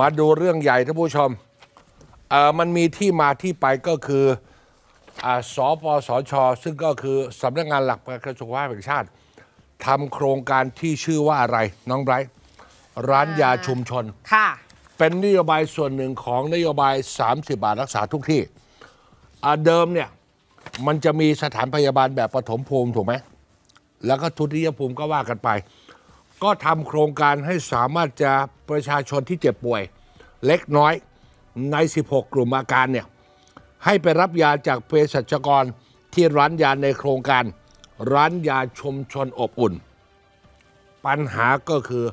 มาดูเรื่องใหญ่ท่านผู้ชม มันมีที่มาที่ไปก็คือสปสช ซึ่งก็คือสำนักงานหลักประกันสุขภาพแห่งชาติ ทำโครงการที่ชื่อว่าอะไร น้องไบรท์ร้านยาชุมชน ค่ะ เป็นนโยบายส่วนหนึ่งของนโยบาย 30 บาทรักษาทุกที่ เดิมเนี่ย มันจะมีสถานพยาบาลแบบปฐมภูมิ ถูกไหม แล้วก็ทุติยภูมิก็ว่ากันไป ก็ทำโครงการให้สามารถจะประชาชนที่เจ็บป่วยเล็กน้อยใน 16 กลุ่มอาการเนี่ยให้ไปรับยาจากเภสัชกรที่ร้านยาในโครงการ ร้านยาชุมชนอบอุ่น ปัญหาก็คือ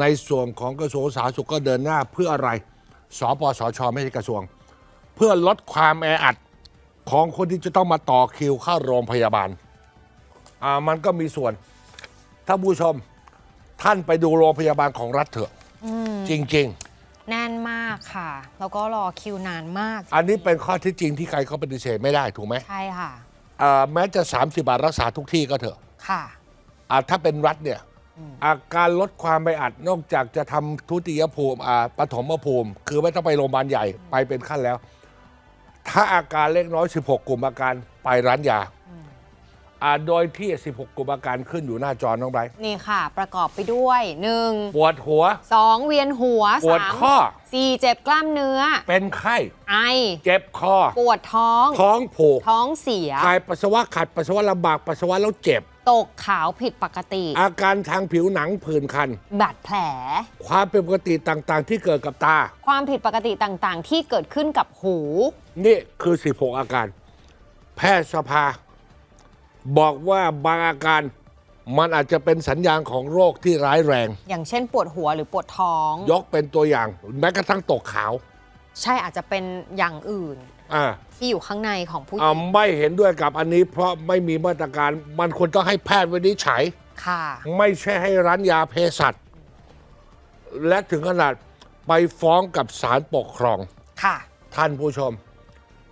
ในส่วนของกระทรวงสาธารณสุขก็เดินหน้าเพื่ออะไรสปสชไม่ใช่กระทรวง เพื่อลดความแออัดของคนที่จะต้องมาต่อคิวเข้าโรงพยาบาลอ่ามันก็มีส่วนถ้าผู้ชมท่านไปดูโรงพยาบาลของรัฐเถอะจริง ๆแน่นมากค่ะ แล้วก็รอคิวนานมาก อันนี้เป็นข้อที่จริงที่ใครเขาปฏิเสธไม่ได้ถูกไหมใช่ค่ะแม้จะ 30 บาทรักษาทุกที่ก็เถอะ ค่ะอาถ้าเป็นรัฐเนี่ยอาการลดความไปอัดนอกจากจะทำทุติยภูมิปฐมภูมิ คือไม่ต้องไปโรงพยาบาลใหญ่ไปเป็นขั้นแล้ว ถ้าอาการเล็กน้อย 16 กลุ่มอาการไปร้านยาโดยที่ 16กลุ่มอาการขึ้นอยู่หน้าจอน้องไบรท์นี่ค่ะ ประกอบไปด้วย 1. ปวดหัว 2. เวียนหัวปวดข้อสี่เจ็บกล้ามเนื้อ เป็นไข้ไอเจ็บคอปวดท้องท้องผูกท้องเสียถ่ายปัสสาวะขัดปัสสาวะลำบากปัสสาวะแล้วเจ็บ ตกขาวผิดปกติ อาการทางผิวหนังผื่นคันบาดแผล ความผิดปกติต่างๆ ที่เกิดกับตา ความผิดปกติต่างๆ ที่เกิดขึ้นกับหูนี่คือ 16 อาการ แพทยสภาบอกว่าบางอาการมันอาจจะเป็นสัญญาณของโรคที่ร้ายแรง อย่างเช่นปวดหัวหรือปวดท้อง ยกเป็นตัวอย่างแม้กระทั่งตกขาว ใช่อาจจะเป็นอย่างอื่นอ่าที่อยู่ข้างในของผู้หญิงไม่เห็นด้วยกับอันนี้ เพราะไม่มีมาตรการ มันควรต้องให้แพทย์วินิจฉัย ค่ะไม่ใช่ให้ร้านยาเภสัชและถึงขนาดไปฟ้องกับศาลปกครองค่ะท่านผู้ชม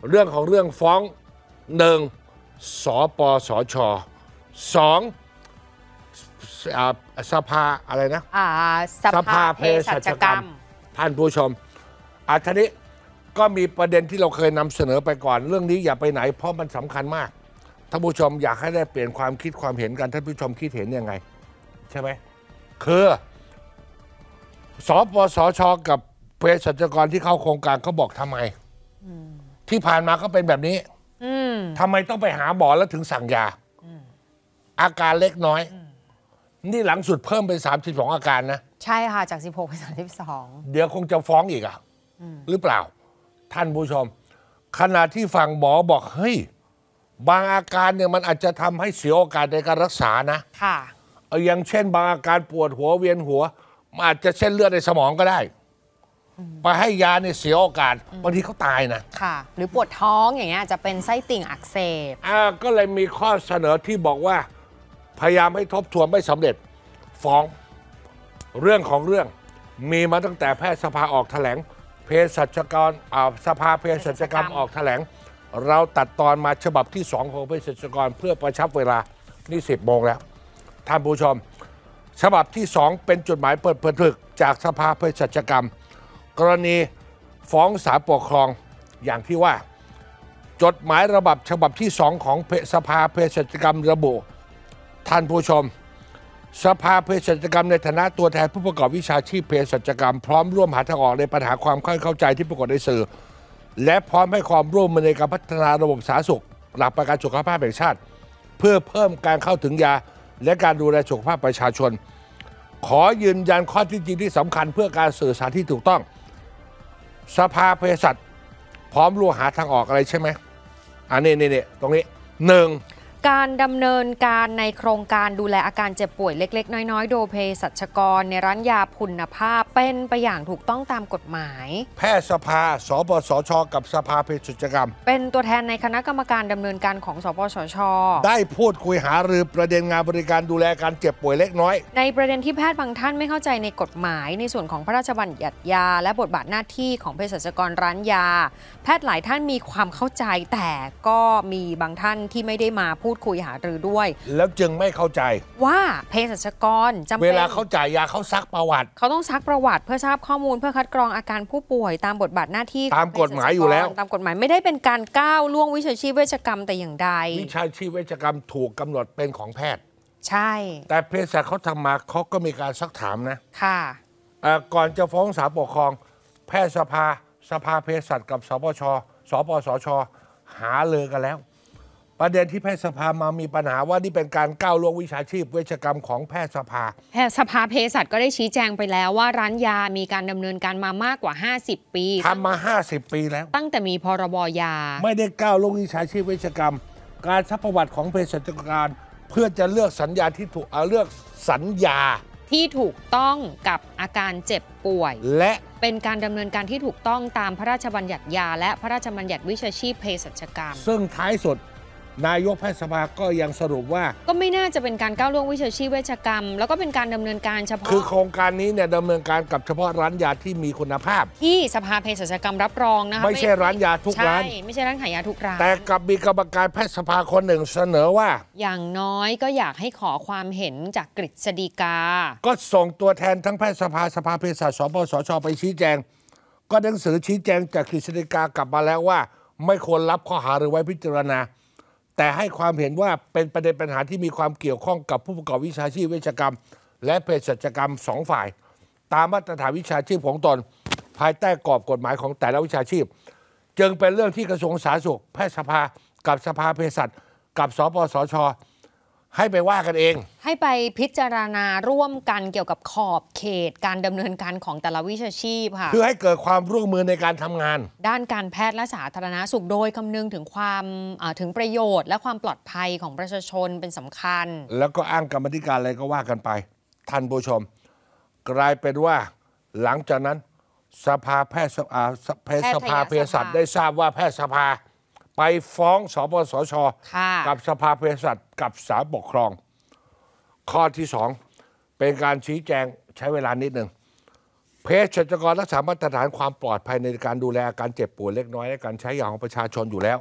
เรื่องของเรื่องฟ้องหนึ่งสปสชสองสภาอะไรนะสภาเพสัชกรรม ท่านผู้ชมอาทนี้ก็มีประเด็นที่เราเคยนำเสนอไปก่อน เรื่องนี้อย่าไปไหนเพราะมันสำคัญมากท่านผู้ชมอยากให้ได้เปลี่ยนความคิดความเห็นกันท่านผู้ชมคิดเห็นยังไง ใช่ไหมคือสปสชกับเศสัชกรที่เข้าโครงการเขาบอกทำไมที่ผ่านมาก็เป็นแบบนี้ทำไมต้องไปหาหมอแล้วถึงสั่งยาอาการเล็กน้อย นี่หลังสุดเพิ่มเป็นสามสิบสองอาการนะ ใช่ค่ะจากสิบหกเป็นสามสิบสองเดี๋ยวคงจะฟ้องอีกอ่ะหรือเปล่า ท่านผู้ชม ขณะที่ฝั่งหมอบอกเฮ้ยบางอาการเนี่ยมันอาจจะทำให้เสียโอกาสในการรักษานะค่ะอย่างเช่นบางอาการปวดหัวเวียนหัว อาจจะเส้นเลือดในสมองก็ได้ไปให้ยาเนี่ยเสียโอกาสบางทีเขาตายนะค่ะ หรือปวดท้องอย่างเงี้ยจะเป็นไส้ติ่งอักเสบอ่าก็เลยมีข้อเสนอที่บอกว่าพยายามให้ทบทวนไม่สำเร็จ ฟ้องเรื่องของเรื่อง มีมาตั้งแต่แพทยสภาออกแถลงเพศสัจกรอ่าสภาเภสัชกรรมออกแถลง เราตัดตอนมาฉบับที่สองของเภสัชกร เพื่อประชับเวลา นี่สิบโมงแล้วท่านผู้ชมฉบับที่สองเป็นจดหมายเปิดเผยจากสภาเภสัชกรรมกรณีฟ้องศาลปกครองอย่างที่ว่า จดหมายระบับฉบับที่สองของสภาเภสัชกรรมระบุ ท่านผู้ชม สภาเภสัชกรรมในฐานะตัวแทนผู้ประกอบวิชาชีพเภสัชกรรม พร้อมร่วมหาทางออกในปัญหาความเข้าใจที่ปรากฏในสื่อ และพร้อมให้ความร่วมมือในการพัฒนาระบบสาธารณสุขหลักประกันสุขภาพแห่งชาติ เพื่อเพิ่มการเข้าถึงยา และการดูแลสุขภาพประชาชน ขอยืนยันข้อที่จริงที่สำคัญเพื่อการสื่อสารที่ถูกต้องสภาเภสัชพร้อมรัวหาทางออกอะไรใช่ไหมอ่านี่นี่ตรงนี้หนึ่งการดำเนินการในโครงการดูแลอาการเจ็บป่วยเล็กๆน้อยๆโดเพสัชกรในร้านยาคุณภาพ เป็นไปอย่างถูกต้องตามกฎหมาย แพทยสภาสปสช กับสภาเภสัชกรรม เป็นตัวแทนในคณะกรรมการดำเนินการของสปสช ได้พูดคุยหารือประเด็นงานบริการดูแลการเจ็บป่วยเล็กน้อย ในประเด็นที่แพทย์บางท่านไม่เข้าใจในกฎหมาย ในส่วนของพระราชบัญญัติยาและบทบาทหน้าที่ของเภสัชกรร้านยา แพทย์หลายท่านมีความเข้าใจแต่ก็มีบางท่านที่ไม่ได้มาพูดูดคุยหารือด้วย แล้วจึงไม่เข้าใจว่าเภสัชกรจำเป็นเวลาเขาจ่ายยาเขาซักประวัติเขาต้องซักประวัติ เพื่อทราบข้อมูลเพื่อคัดกรองอาการผู้ป่วยตามบทบาทหน้าที่ตามกฎหมายอยู่แล้ว ตามกฎหมายไม่ได้เป็นการก้าวล่วงวิชาชีพเวชกรรมแต่อย่างใด วิชาชีพเวชกรรมถูกกำหนดเป็นของแพทย์ ใช่ แต่เภสัชเขาทำมาเขาก็มีการซักถามนะ ค่ะก่อนจะฟ้องศาลปกครอง แพทยสภาสภาเภสัชกับสปชสปสชหาเลยกันแล้วประเด็นที่แพทยสภามามีปัญหาว่านี่เป็นการก้าวล่วงวิชาชีพเวชกรรมของแพทยสภา แพทยสภาเภสัชก็ได้ชี้แจงไปแล้วว่าร้านยา มีการดำเนินการมามากกว่า 50 ปีทำมา 50 ปีแล้ว ตั้งแต่มีพรบยา ไม่ได้ก้าวล่วงวิชาชีพเวชกรรม การทรัพประวัติของเภสัชกรเพื่อจะเลือกสัญญาที่ถูกเลือกสัญญาที่ถูกต้องกับอาการเจ็บป่วย และเป็นการดำเนินการที่ถูกต้องตามพระราชบัญญัติยา และพระราชบัญญัติวิชาชีพเภสัชกรรมซึ่งท้ายสุดนายกแพทยสภาก็ยังสรุปว่า ก็ไม่น่าจะเป็นการก้าวล่วงวิชาชีพเวชกรรม แล้วก็เป็นการดำเนินการเฉพาะคือโครงการนี้เนี่ยดำเนินการกับเฉพาะร้านยาที่มีคุณภาพ ที่สภาเภสัชกรรมรับรองนะคะไม่ใช่ร้านยาทุกร้านไม่ใช่ร้านขายยาทุกร้าน แต่กับมีกรรมการแพทยสภาคนหนึ่งเสนอว่า อย่างน้อยก็อยากให้ขอความเห็นจากกฤษฎีกา ก็ส่งตัวแทนทั้งแพทยสภาสภาเภสัชสปสชไปชี้แจงก็หนังสือชี้แจงจากกฤษฎีกากลับมาแล้วว่าไม่ควรรับข้อหาหรือไว้พิจารณาแต่ให้ความเห็นว่าเป็นประเด็นปัญหาที่มีความเกี่ยวข้องกับผู้ประกอบวิชาชีพเวชกรรม และเภสัชกรรมสองฝ่าย ตามมาตรฐานวิชาชีพของตน ภายใต้กรอบกฎหมายของแต่ละวิชาชีพ จึงเป็นเรื่องที่กระทรวงสาธารณสุข แพทยสภา กับสภาเภสัชกับสปสชให้ไปว่ากันเอง ให้ไปพิจารณาร่วมกันเกี่ยวกับขอบเขตการดำเนินการของแต่ละวิชาชีพค่ะเพื่อให้เกิดความร่วมมือในการทำงาน ด้านการแพทย์และสาธารณาสุขโดยคำนึงถึงความถึงประโยชน์ และความปลอดภัยของประชาชนเป็นสำคัญ แล้วก็อ้างกรรมธิการอะไรก็ว่ากันไปท่านผู้ชม กลายเป็นว่าหลังจากนั้นสภาแพทย์สภาพสเภสัชได้ทราบว่าแพทยสภาไปฟ้องสปสชกับสภาเภสัชกับสาปกครอง ข้อที่สองเป็นการชี้แจงใช้เวลานิดหนึ่งเพศชัชกรรักษามาตรฐานความปลอดภัยในการดูแลการเจ็บป่วยเล็กน้อยและการใช้ยาของประชาชนอยู่แล้ว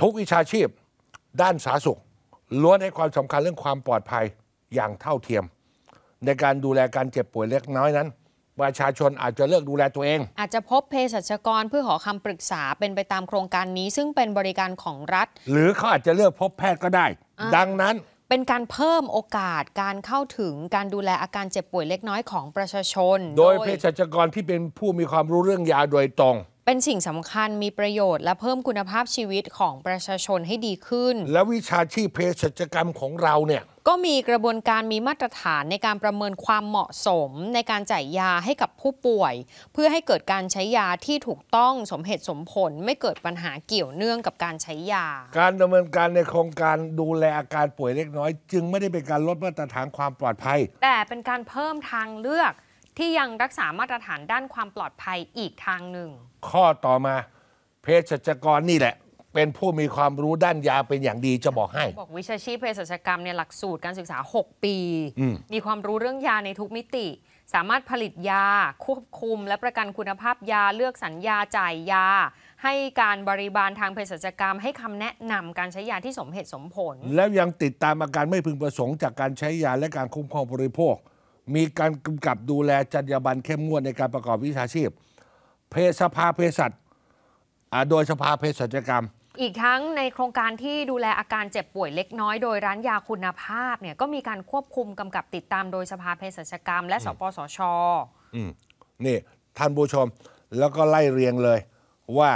ทุกวิชาชีพด้านสาธารณสุข ล้วนให้ความสำคัญเรื่องความปลอดภัยอย่างเท่าเทียม ในการดูแลการเจ็บป่วยเล็กน้อยนั้นประชาชนอาจจะเลือกดูแลตัวเอง อาจจะพบเภสัชกรเพื่อขอคำปรึกษาเป็นไปตามโครงการนี้ซึ่งเป็นบริการของรัฐ หรือเขาอาจจะเลือกพบแพทย์ก็ได้ ดังนั้น เป็นการเพิ่มโอกาสการเข้าถึงการดูแลอาการเจ็บป่วยเล็กน้อยของประชาชน โดยเภสัชกรที่เป็นผู้มีความรู้เรื่องยาโดยตรงเป็นสิ่งสำคัญมีประโยชน์และเพิ่มคุณภาพชีวิตของประชาชนให้ดีขึ้น และวิชาชีพเภสัชกรรมของเราเนี่ยก็มีกระบวนการมีมาตรฐานในการประเมินความเหมาะสม ในการจ่ายยาให้กับผู้ป่วย เพื่อให้เกิดการใช้ยาที่ถูกต้องสมเหตุสมผลไม่เกิดปัญหาเกี่ยวเนื่องกับการใช้ยา การดำเนินการในโครงการดูแลอาการป่วยเล็กน้อย จึงไม่ได้เป็นการลดมาตรฐานความปลอดภัย แต่เป็นการเพิ่มทางเลือกที่ยังรักษามาตรฐานด้านความปลอดภัยอีกทางหนึ่ง ข้อต่อมาเภสัชกรนี่แหละ เป็นผู้มีความรู้ด้านยาเป็นอย่างดีจะบอกให้ บอกวิชาชีพเภสัชกรรมเนี่ยหลักสูตรการศึกษา 6 ปี มีความรู้เรื่องยาในทุกมิติ สามารถผลิตยา ควบคุมและประกันคุณภาพยาเลือกสัญญาจ่ายยา ให้การบริบาลทางเภสัชกรรม ให้คำแนะนำการใช้ยาที่สมเหตุสมผล แล้วยังติดตามอาการไม่พึงประสงค์จากการใช้ยาและการคุ้มครองบริโภคมีการกำกับดูแลจรรยาบรรณเข้มงวดในการประกอบวิชาชีพ เพศสภาเภสัชโดยสภาเภสัชกรรม อีกทั้งในโครงการที่ดูแลอาการเจ็บป่วยเล็กน้อยโดยร้านยาคุณภาพเนี่ยก็มีการควบคุมกำกับติดตามโดยสภาเภสัชกรรม และสปสชนี่ท่านผู้ชมแล้วก็ไล่เรียงเลย ว่า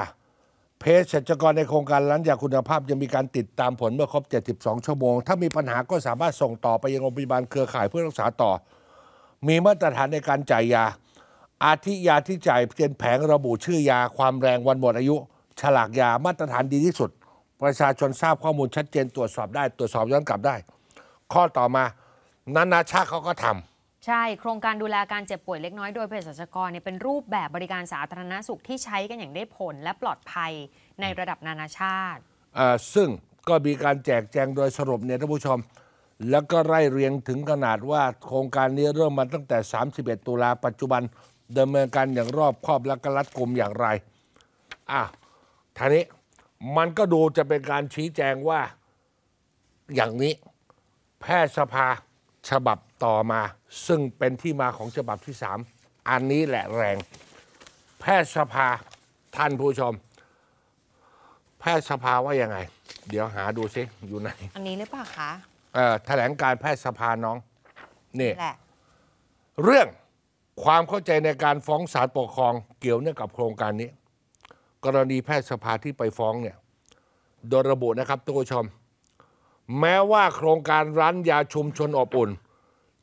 เภสัชกรในโครงการร้านยาคุณภาพยังมีการติดตามผลเมื่อครบ 72 ชั่วโมงถ้ามีปัญหาก็สามารถส่งต่อไปยังโรงพยาบาลเครือข่ายเพื่อรักษาต่อมีมาตรฐานในการจ่ายยา อาทิยาที่จ่ายเป็นแผงระบุชื่อยา ความแรงวันหมดอายุ ฉลากยามาตรฐานดีที่สุด ประชาชนทราบข้อมูลชัดเจนตรวจสอบได้ตรวจสอบย้อนกลับได้ ข้อต่อมา นานาชาติเขาก็ทำ ใช่โครงการดูแลการเจ็บป่วยเล็กน้อยโดยเภสัชกรเนี่ยเป็นรูปแบบบริการสาธารณสุขที่ใช้กันอย่างได้ผล และปลอดภัยในระดับนานาชาติซึ่งก็มีการแจกแจงโดยสรุปเนี่ยท่านผู้ชมแล้วก็ไล่เรียงถึงขนาดว่าโครงการนี้เริ่มมาตั้งแต่ 31 ตุลาปัจจุบันดำเนินการอย่างรอบคอบและกรัดกุมอย่างไร อ่ะท่านี้มันก็ดูจะเป็นการชี้แจงว่าอย่างนี้ แพทยสภาฉบับต่อมา ซึ่งเป็นที่มาของฉบับที่สามอันนี้แหละแรง แพทยสภาท่านผู้ชม แพทยสภาว่ายังไง เดี๋ยวหาดูซิอยู่ไหนอันนี้หรือเปล่าคะแถลงการแพทยสภาน้องนี่เรื่องความเข้าใจในการฟ้องศาลปกครอง เกี่ยวเนื่องกับโครงการนี้ กรณีแพทยสภาที่ไปฟ้องเนี่ยโดยระบุนะครับทุกผู้ชม แม้ว่าโครงการร้านยาชุมชนอบอุ่น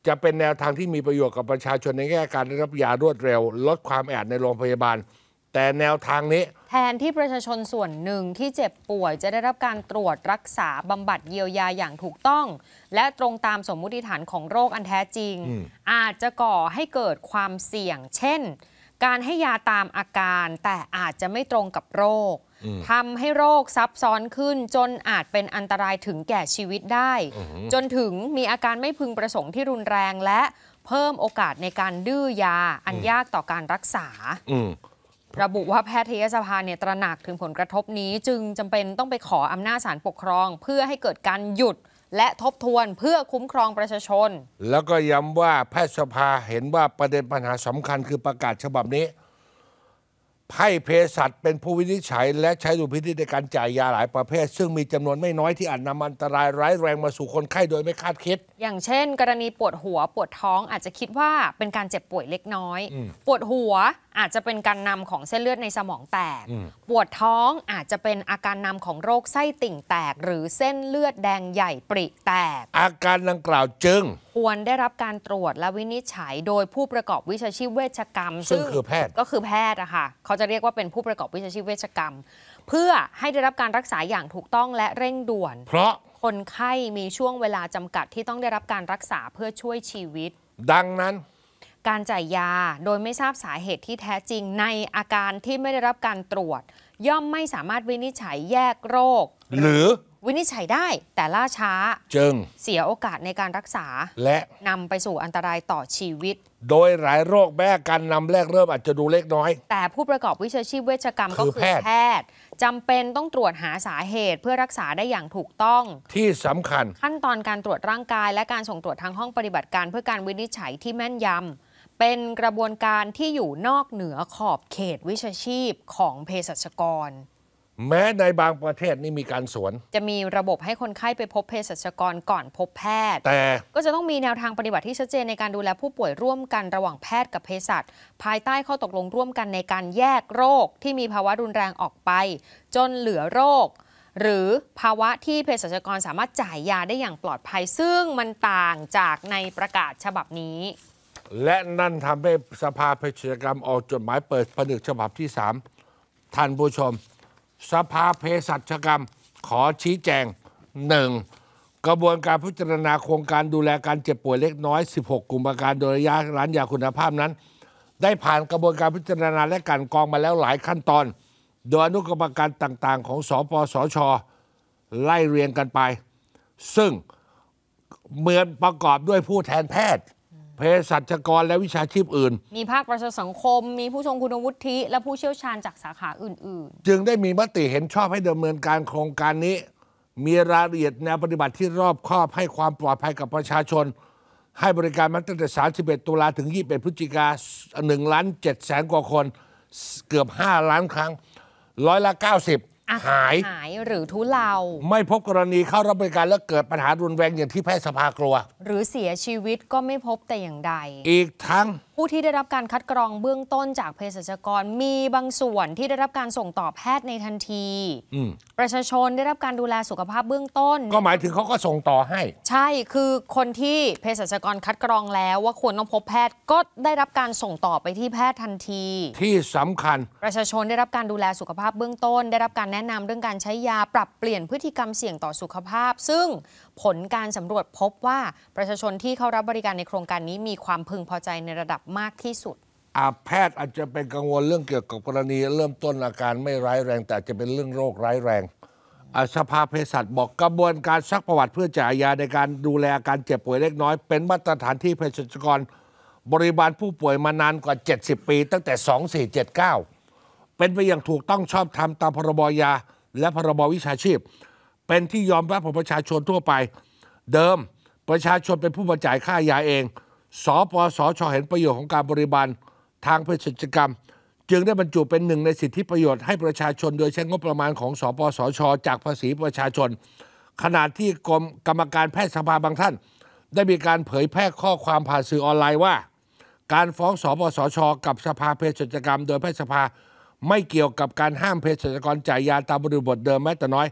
จะเป็นแนวทางที่มีประโยชน์กับประชาชนในแง่การได้รับยารวดเร็ว ลดความแออัดในโรงพยาบาล แต่แนวทางนี้แทนที่ประชาชนส่วนหนึ่งที่เจ็บป่วยจะได้รับการตรวจรักษาบำบัดเยียวยาอย่างถูกต้อง และตรงตามสมมุติฐานของโรคอันแท้จริง อาจจะก่อให้เกิดความเสี่ยงเช่น การให้ยาตามอาการ แต่อาจจะไม่ตรงกับโรคทำให้โรคซับซ้อนขึ้น จนอาจเป็นอันตรายถึงแก่ชีวิตได้ จนถึงมีอาการไม่พึงประสงค์ที่รุนแรงและเพิ่มโอกาสในการดื้อยาอันยากต่อการรักษาระบุว่าแพทยสภาเนี่ยตระหนักถึงผลกระทบนี้จึงจำเป็นต้องไปขออำนาจศาลปกครองเพื่อให้เกิดการหยุดและทบทวนเพื่อคุ้มครองประชาชน แล้วก็ย้ำว่าแพทยสภาเห็นว่าประเด็นปัญหาสำคัญคือประกาศฉบับนี้ให้เภสัชเป็นผู้วินิจฉัย และใช้ดุลพินิจในการจ่ายยาหลายประเภท ซึ่งมีจำนวนไม่น้อยที่อาจนำอันตรายร้ายแรงมาสู่คนไข้โดยไม่คาดคิดอย่างเช่น กรณีปวดหัวปวดท้องอาจจะคิดว่าเป็นการเจ็บป่วยเล็กน้อย ปวดหัวอาจจะเป็นการนำของเส้นเลือดในสมองแตก ปวดท้องอาจจะเป็นอาการนำของโรคไส้ติ่งแตกหรือเส้นเลือดแดงใหญ่ปริแตก อาการดังกล่าวจึง ควรได้รับการตรวจและวินิจฉัยโดยผู้ประกอบวิชาชีพเวชกรรม ซึ่งคือแพทย์ก็คือแพทย์อะค่ะเขาจะเรียกว่าเป็นผู้ประกอบวิชาชีพเวชกรรม เพื่อให้ได้รับการรักษาอย่างถูกต้องและเร่งด่วน เพราะคนไข้มีช่วงเวลาจำกัดที่ต้องได้รับการรักษาเพื่อช่วยชีวิต ดังนั้นการจ่ายยาโดยไม่ทราบสาเหตุที่แท้จริง ในอาการที่ไม่ได้รับการตรวจ ย่อมไม่สามารถวินิจฉัยแยกโรค หรือวินิจฉัยได้ แต่ล่าช้าจึงเสียโอกาสในการรักษาและนำไปสู่อันตรายต่อชีวิต โดยหลายโรคแม้การนำแรกเริ่มอาจจะดูเล็กน้อย แต่ผู้ประกอบวิชาชีพเวชกรรมก็คือแพทย์จำเป็นต้องตรวจหาสาเหตุเพื่อรักษาได้อย่างถูกต้อง ที่สำคัญ ขั้นตอนการตรวจร่างกาย และการส่งตรวจทางห้องปฏิบัติการ เพื่อการวินิจฉัยที่แม่นยำเป็นกระบวนการที่อยู่นอกเหนือขอบเขตวิชาชีพของเภสัชกร แม้ในบางประเทศนี่มีการสวน จะมีระบบให้คนไข้ไปพบเภสัชกรก่อนพบแพทย์ แต่ก็จะต้องมีแนวทางปฏิบัติที่ชัดเจนในการดูแลผู้ป่วยร่วมกันระหว่างแพทย์กับเภสัชภายใต้ข้อตกลงร่วมกันในการแยกโรคที่มีภาวะรุนแรงออกไป จนเหลือโรค หรือภาวะที่เภสัชกรสามารถจ่ายยาได้อย่างปลอดภัยซึ่งมันต่างจากในประกาศฉบับนี้และนั่นทำให้สภาเพชรกรรมออกจดหมายเปิด ผนึกฉบับที่สามท่านผู้ชม สภาเภสัชกรรมขอชี้แจงหนึ่งกระบวนการพิจารณาโครงการดูแลการเจ็บป่วยเล็กน้อย 16 กลุ่มอาการโดยระยะร้านยาคุณภาพนั้น ได้ผ่านกระบวนการพิจารณาและการกองมาแล้วหลายขั้นตอน โดยอนุกรรมการต่างๆ ของสอปสอชอไล่เรียงกันไป ซึ่งเหมือนประกอบด้วยผู้แทนแพทย์เภสัชกรและวิชาชีพอื่น มีภาคประชาสังคม มีผู้ทรงคุณวุฒิ และผู้เชี่ยวชาญจากสาขาอื่นๆ จึงได้มีมติเห็นชอบให้ดำเนินการโครงการนี้ มีรายละเอียดแนวปฏิบัติที่รอบคอบให้ความปลอดภัยกับประชาชน ให้บริการมาตั้งแต่ 31 ตุลาถึง 21 พฤศจิกา1ล้าน7แสนกว่าคน เกือบ 5 ล้านครั้งร้อยละ90หายหายหรือทุเลาไม่พบกรณีเข้ารับบริการแล้วเกิดปัญหารุนแรงอย่างที่แพทย์สภากลัว หรือเสียชีวิตก็ไม่พบแต่อย่างใด อีกทั้งผู้ที่ได้รับการคัดกรองเบื้องต้นจากเภสัชกรมีบางส่วนที่ได้รับการส่งต่อแพทย์ในทันทีประชาชนได้รับการดูแลสุขภาพเบื้องต้น ก็หมายถึงเขาก็ส่งต่อให้ ใช่คือคนที่เภสัชกรคัดกรองแล้วว่าควรต้องพบแพทย์ก็ได้รับการส่งต่อไปที่แพทย์ทันที ที่สำคัญ ประชาชนได้รับการดูแลสุขภาพเบื้องต้น ได้รับการแนะนำเรื่องการใช้ยาปรับเปลี่ยนพฤติกรรมเสี่ยงต่อสุขภาพ ซึ่งผลการสำรวจพบว่าประชาชนที่เข้ารับบริการในโครงการนี้มีความพึงพอใจในระดับมากที่สุด อาแพทย์อาจจะเป็นกังวลเรื่องเกี่ยวกับกรณีเริ่มต้นอาการไม่ร้ายแรง แต่จะเป็นเรื่องโรคร้ายแรง สภาเภสัชบอกกระบวนการซักประวัติเพื่อจ่ายยาในการดูแลอาการเจ็บป่วยเล็กน้อย เป็นมาตรฐานที่เภสัชกร บริบาลผู้ป่วยมานานกว่า 70 ปี ตั้งแต่ 2479เป็นไปอย่างถูกต้องชอบธรรมตามพรบยาและพรบวิชาชีพ เป็นที่ยอมรับของประชาชนทั่วไป เดิมประชาชนเป็นผู้มาจ่ายค่ายาเองสอปสอชอเห็นประโยชน์ของการบริบาลทางเภสัชกรรม จึงได้บรรจุเป็นหนึ่งในสิทธิประโยชน์ให้ประชาชน โดยใช้งบประมาณของสอปสอชอจากภาษีประชาชนขณะที่กรมกรรมการแพทยสภาบางท่าน ได้มีการเผยแพร่ข้อความผ่านสื่อออนไลน์ว่า การฟ้องสอปสอชอกับสภาเภสัชกรรม โดยแพทยสภาไม่เกี่ยวกับการห้ามเภสัชกรจ่ายยาตามบริบทเดิมแม้แต่น้อย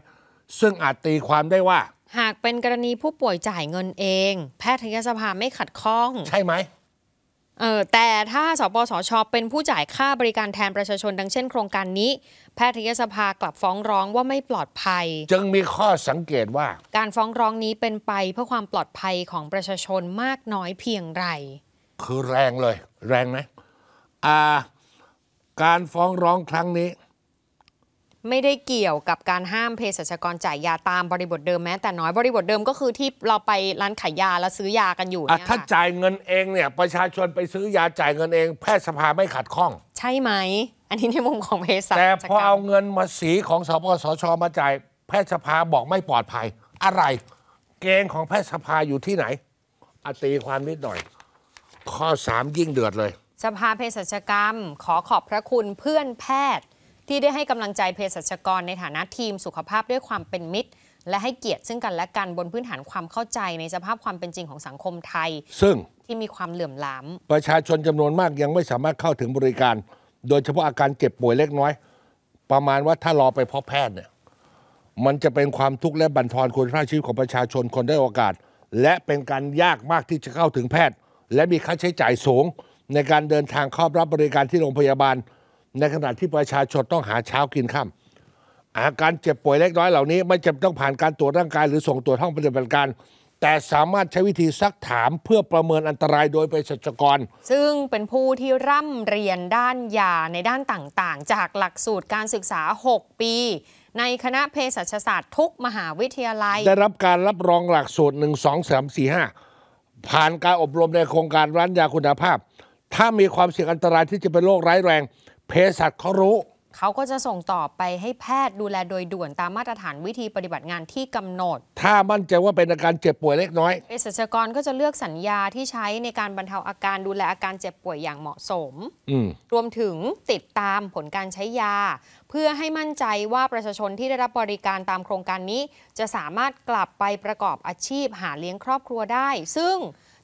ซึ่งอาจตีความได้ว่า หากเป็นกรณีผู้ป่วยจ่ายเงินเอง แพทยสภาไม่ขัดข้อง ใช่ไหมเออแต่ถ้าสปสชเป็นผู้จ่ายค่าบริการแทนประชาชนดังเช่นโครงการนี้ แพทยสภากลับฟ้องร้องว่าไม่ปลอดภัย จึงมีข้อสังเกตว่า การฟ้องร้องนี้เป็นไปเพื่อความปลอดภัยของประชาชนมากน้อยเพียงไรคือแรงเลย แรงไหมอ่าการฟ้องร้องครั้งนี้ ไม่ได้เกี่ยวกับการห้ามเภสัชกรจ่ายยาตามบริบทเดิมแม้ แต่น้อยบริบทเดิมก็คือที่เราไปร้านขายยาแล้วซื้อยากันอยู่เนี่ยถ้าจ่ายเงินเองเนี่ยประชาชนไปซื้อยาจ่ายเงินเอง แพทยสภาไม่ขัดข้อง ใช่ไหม อันนี้ในมุมของเภสัชแต่พอเอาเงินมาสีของสปสช มาจ่าย แพทยสภาบอกไม่ปลอดภัย อะไรเกณฑ์ของแพทยสภาอยู่ที่ไหน อตีความนิดหน่อย ข้อสามยิ่งเดือดเลยสภาเภสัชกรรมขอขอบพระคุณเพื่อนแพทย์ ที่ได้ให้กำลังใจเภสัชกรในฐานะทีมสุขภาพด้วยความเป็นมิตร และให้เกียรติ ซึ่งกันและกันบนพื้นฐานความเข้าใจ ในสภาพความเป็นจริงของสังคมไทย ซึ่งที่มีความเหลื่อมล้ำประชาชนจำนวนมากยังไม่สามารถเข้าถึงบริการ โดยเฉพาะอาการเจ็บป่วยเล็กน้อย ประมาณว่าถ้ารอไปพบแพทย์เนี่ยมันจะเป็นความทุกข์และบั่นทอนคุณภาพชีวิตของประชาชนคนได้โอกาส และเป็นการยากมากที่จะเข้าถึงแพทย์ และมีค่าใช้จ่ายสูงในการเดินทางเข้ารับบริการที่โรงพยาบาล ในขณะที่ประชาชนต้องหาเช้ากินข้าอาการเจ็บป่วยเล็กน้อยเหล่านี้ ไม่จำต้องผ่านการตรวจร่างกายหรือส่งตรวจห้องปฏิบัติการ แต่สามารถใช้วิธีซักถามเพื่อประเมินอันตรายโดยเภสัชกร ซึ่งเป็นผู้ที่ร่ำเรียนด้านยาในด้านต่างๆ จากหลักสูตรการศึกษา 6 ปี ในคณะเภสัชศาสตร์ทุกมหาวิทยาลัย ได้รับการรับรองหลักสูตร1 2 3 4 5ผ่านการอบรมในโครงการร้านยาคุณภาพถ้ามีความเสี่ยงอันตรายที่จะเป็นโรคร้ายแรงเภสัชเขารู้เขาก็จะส่งต่อไปให้แพทย์ดูแลโดยด่วนตามมาตรฐานวิธีปฏิบัติงานที่กำหนด ถ้ามั่นใจว่าเป็นอาการเจ็บป่วยเล็กน้อยเภสัชกรก็จะเลือกสัญญาที่ใช้ในการบรรเทาอาการดูแลอาการเจ็บป่วยอย่างเหมาะสมมรวมถึงติดตามผลการใช้ยา เพื่อให้มั่นใจว่าประชาชนที่ได้รับบริการตามโครงการนี้ จะสามารถกลับไปประกอบอาชีพหาเลี้ยงครอบครัวได้ ซึ่ง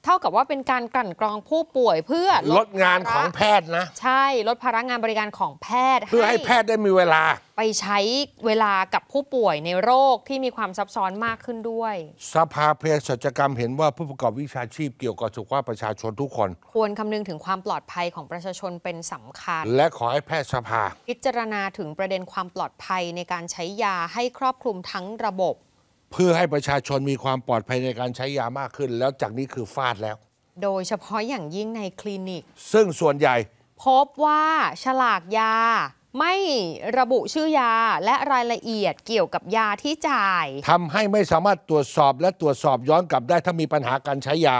เท่ากับว่าเป็นการกลั่นกรองผู้ป่วยเพื่อ ลดงานของแพทย์นะ ใช่ลดภาระงานบริการของแพทย์เพื่อให้แพทย์ได้มีเวลา ไปใช้เวลากับผู้ป่วยในโรคที่มีความซับซ้อนมากขึ้นด้วย สภาเภสัชกรรม เห็นว่าผู้ประกอบวิชาชีพเกี่ยวกับสุขภาพประชาชนทุกคน ควรคำนึงถึงความปลอดภัยของประชาชนเป็นสำคัญ และขอให้แพทย์สภาพิจารณาถึงประเด็นความปลอดภัยในการใช้ยาให้ครอบคลุมทั้งระบบเพื่อให้ประชาชนมีความปลอดภัยในการใช้ยามากขึ้น แล้วจากนี้คือฟาดแล้ว โดยเฉพาะอย่างยิ่งในคลินิก ซึ่งส่วนใหญ่ พบว่าฉลากยาไม่ระบุชื่อยาและรายละเอียดเกี่ยวกับยาที่จ่ายทำให้ไม่สามารถตรวจสอบและตรวจสอบย้อนกลับได้ถ้ามีปัญหาการใช้ยา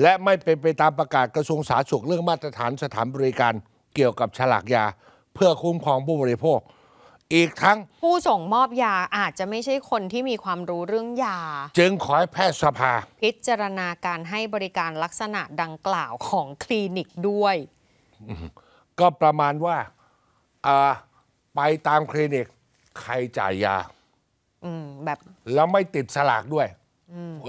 และไม่เป็นไปตามประกาศกระทรวงสาธารณสุขเรื่องมาตรฐานสถานบริการ เกี่ยวกับฉลากยา เพื่อคุ้มครองผู้บริโภคอีกทั้งผู้ส่งมอบยาอาจจะไม่ใช่คนที่มีความรู้เรื่องยา จึงขอให้แพทย์สภาพิจารณาการให้บริการลักษณะดังกล่าวของคลินิกด้วยก็ประมาณว่า ไปตามคลินิกใครจ่ายยาแบบ แล้วไม่ติดสลากด้วย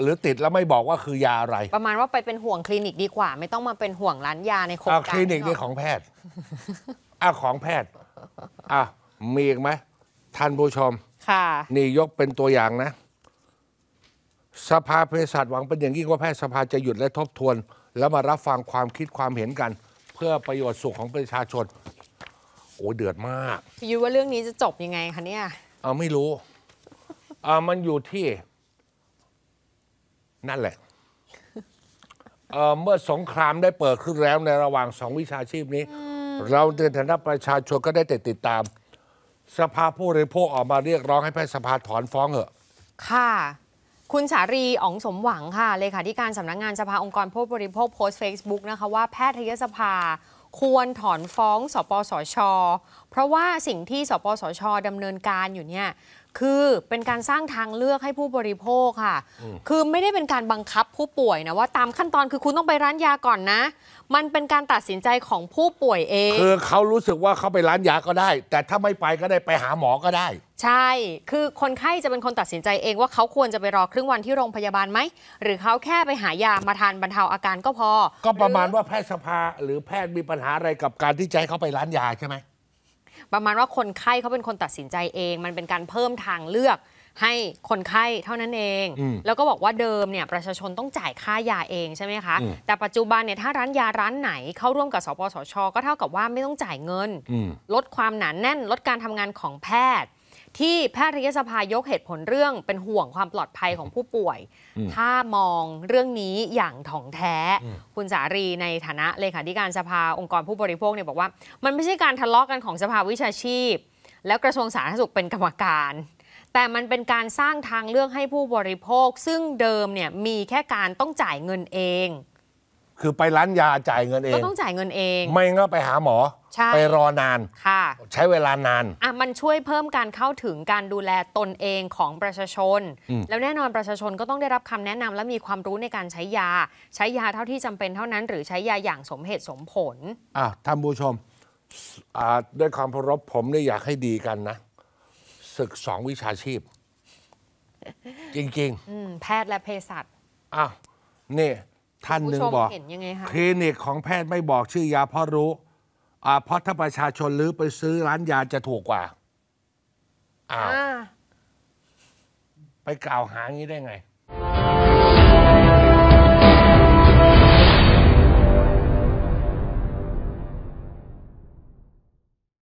หรือติดแล้วไม่บอกว่าคือยาอะไร ประมาณว่าไปเป็นห่วงคลินิกดีกว่า ไม่ต้องมาเป็นห่วงร้านยาในโครงการคลินิกนี่ของแพทย์อ่ะของแพทย์อ่ะมีอีกไหม ท่านผู้ชม ค่ะ นี่ยกเป็นตัวอย่างนะ สภาเภสัชหวังเป็นอย่างยิ่งว่าแพทยสภาจะหยุดและทบทวน แล้วมารับฟังความคิดความเห็นกัน เพื่อประโยชน์สุขของประชาชน โอ้เดือดมาก พี่ยุว่าเรื่องนี้จะจบยังไงคะเนี่ยเอาไม่รู้เอามันอยู่ที่ นั่นแหละเออเมื่อสองครามได้เปิดขึ้นแล้วในระหว่างสองวิชาชีพนี้ เราเดินฐานะประชาชนก็ได้แต่ติดตามสภาผู้บริโภคออกมาเรียกร้องให้แพทยสภาถอนฟ้องเหอะ ค่ะ คุณสารีอ๋องสมหวังค่ะ เลขาธิการสำนักงงานสภาองค์กรผู้บริโภคโพสต์ Facebook นะคะว่าแพทยสภา ควรถอนฟ้อง สปสชเพราะว่าสิ่งที่สปสชดำเนินการอยู่เนี่ยคือเป็นการสร้างทางเลือกให้ผู้บริโภคค่ะ คือไม่ได้เป็นการบังคับผู้ป่วยนะว่าตามขั้นตอนคือคุณต้องไปร้านยาก่อนนะ มันเป็นการตัดสินใจของผู้ป่วยเอง คือเขารู้สึกว่าเขาไปร้านยาก็ได้ แต่ถ้าไม่ไปก็ได้ไปหาหมอก็ได้ ใช่ คือคนไข้จะเป็นคนตัดสินใจเองว่าเขาควรจะไปรอครึ่งวันที่โรงพยาบาลไหมหรือเขาแค่ไปหายามาทานบรรเทาอาการก็พอ ก็ประมาณว่าแพทยสภา หรือแพทย์มีปัญหาอะไรกับการที่ใจเขาไปร้านยาใช่ไหมประมาณว่าคนไข้เขาเป็นคนตัดสินใจเอง มันเป็นการเพิ่มทางเลือกให้คนไข้เท่านั้นเอง แล้วก็บอกว่าเดิมเนี่ยประชาชนต้องจ่ายค่ายาเองใช่ไหมคะ แต่ปัจจุบันเนี่ยถ้าร้านยาร้านไหน เข้าร่วมกับสปสชก็เท่ากับว่าไม่ต้องจ่ายเงิน ลดความหนาแน่น ลดการทำงานของแพทย์ที่แพทยสภายกเหตุผลเรื่องเป็นห่วงความปลอดภัยของผู้ป่วย ถ้ามองเรื่องนี้อย่างถ่องแท้ คุณสารีในฐานะเลขาธิการสภาองค์กรผู้บริโภคเนี่ยบอกว่ามันไม่ใช่การทะเลาะกกันของสภาวิชาชีพ แล้วกระทรวงสาธารณสุขเป็นกรรมการ แต่มันเป็นการสร้างทางเลือกให้ผู้บริโภคซึ่งเดิมเนี่ยมีแค่การต้องจ่ายเงินเองคือไปร้านยาจ่ายเงินเองก็ต้องจ่ายเงินเอง ไม่งั้นไปหาหมอไปรอนานค่ะ ใช้เวลานานอ่ะมันช่วยเพิ่มการเข้าถึงการดูแลตนเองของประชาชน แล้วแน่นอนประชาชนก็ต้องได้รับคำแนะนำและมีความรู้ในการใช้ยา ใช้ยาเท่าที่จำเป็นเท่านั้น หรือใช้ยาอย่างสมเหตุสมผลอ่ะท่านผู้ชมด้วยความเคารพผมเนี่ยอยากให้ดีกันนะศึกสองวิชาชีพ จริงๆแพทย์และเภสัชอ้าวนี่ท่านหนึ่งบอก คลินิกของแพทย์ไม่บอกชื่อยาเพราะรู้เพราะถ้าประชาชนหรือ ไปซื้อร้านยาจะถูกกว่าอ้าวไปกล่าวหางี้ได้ไง